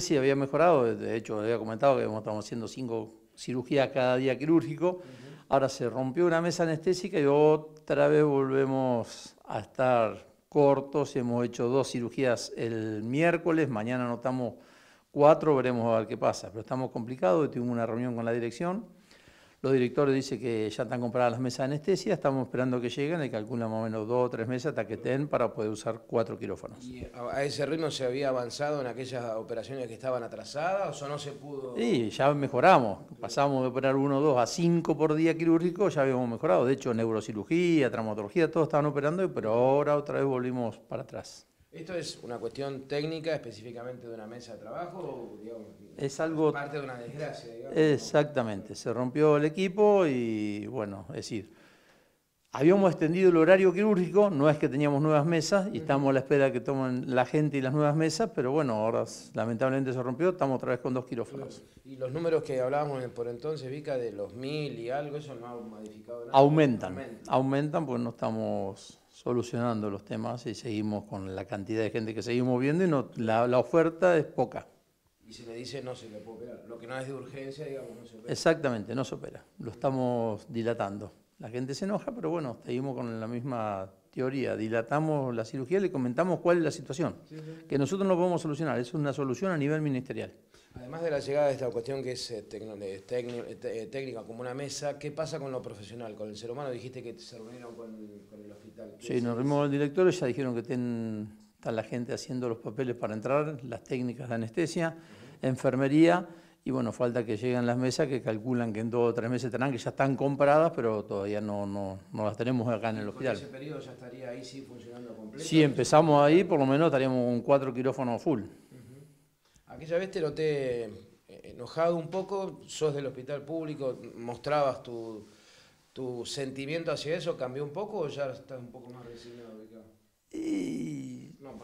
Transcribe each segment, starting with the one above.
Sí, había mejorado, de hecho había comentado que estamos haciendo cinco cirugías cada día quirúrgico, ahora se rompió una mesa anestésica y otra vez volvemos a estar cortos, hemos hecho dos cirugías el miércoles, mañana anotamos cuatro, veremos a ver qué pasa, pero estamos complicados, tuvimos una reunión con la dirección, los directores dicen que ya están compradas las mesas de anestesia, estamos esperando que lleguen y calculan más o menos dos o tres meses hasta que estén para poder usar cuatro quirófanos. ¿Y a ese ritmo se había avanzado en aquellas operaciones que estaban atrasadas o no se pudo...? Sí, ya mejoramos. Pasamos de operar uno o dos a cinco por día quirúrgico, ya habíamos mejorado. De hecho, neurocirugía, traumatología, todos estaban operando, pero ahora otra vez volvimos para atrás. ¿Esto es una cuestión técnica específicamente de una mesa de trabajo es algo, parte de una desgracia? Digamos, exactamente, se rompió el equipo y bueno, es decir, habíamos extendido el horario quirúrgico, no es que teníamos nuevas mesas y estamos a la espera que tomen la gente y las nuevas mesas, pero bueno, ahora lamentablemente se rompió, estamos otra vez con dos quirófanos. Y los números que hablábamos por entonces, Vica, de los mil y algo, eso no ha modificado nada. Aumentan, aumentan, aumentan pues no estamos solucionando los temas y seguimos con la cantidad de gente que seguimos viendo y no, la, la oferta es poca. Y se le dice no se le puede operar. Lo que no es de urgencia, digamos, no se opera. Exactamente, no se opera. Lo estamos dilatando. La gente se enoja, pero bueno, seguimos con la misma teoría. Dilatamos la cirugía, le comentamos cuál es la situación, que nosotros no podemos solucionar, es una solución a nivel ministerial. Además de la llegada de esta cuestión que es eh, eh, eh, técnica como una mesa, ¿qué pasa con lo profesional, con el ser humano? Dijiste que se reunieron con, el hospital. Sí, nos reunimos con el director, ya dijeron que ten, está la gente haciendo los papeles para entrar, las técnicas de anestesia, enfermería y bueno, falta que lleguen las mesas que calculan que en dos o tres meses tendrán, que ya están compradas, pero todavía no, las tenemos acá en el hospital. ¿Ese periodo ya estaría ahí sí funcionando completo? Si empezamos ahí, por lo menos estaríamos con cuatro quirófanos full. Aquella vez te noté eh, enojado un poco, sos del hospital público, mostrabas tu, sentimiento hacia eso, ¿cambió un poco o ya estás un poco más resignado?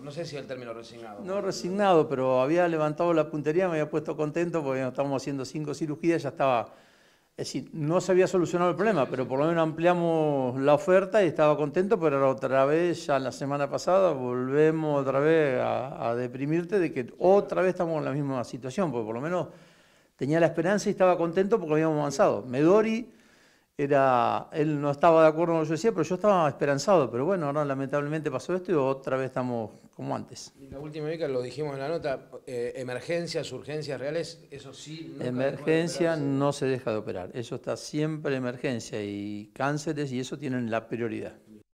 no sé si el término resignado. No resignado, pero había levantado la puntería, me había puesto contento porque estábamos haciendo cinco cirugías, ya estaba... Es decir, no se había solucionado el problema, pero por lo menos ampliamos la oferta y estaba contento, pero otra vez, ya la semana pasada, volvemos otra vez a, a deprimirte de que otra vez estamos en la misma situación, porque por lo menos tenía la esperanza y estaba contento porque habíamos avanzado. Medori era, él no estaba de acuerdo con lo que yo decía, pero yo estaba esperanzado. Pero bueno, ahora lamentablemente pasó esto y otra vez estamos como antes. La última vez lo dijimos en la nota, eh, emergencias, urgencias reales, eso sí. Nunca emergencia no se deja de operar, eso está siempre emergencia y cánceres y eso tienen la prioridad.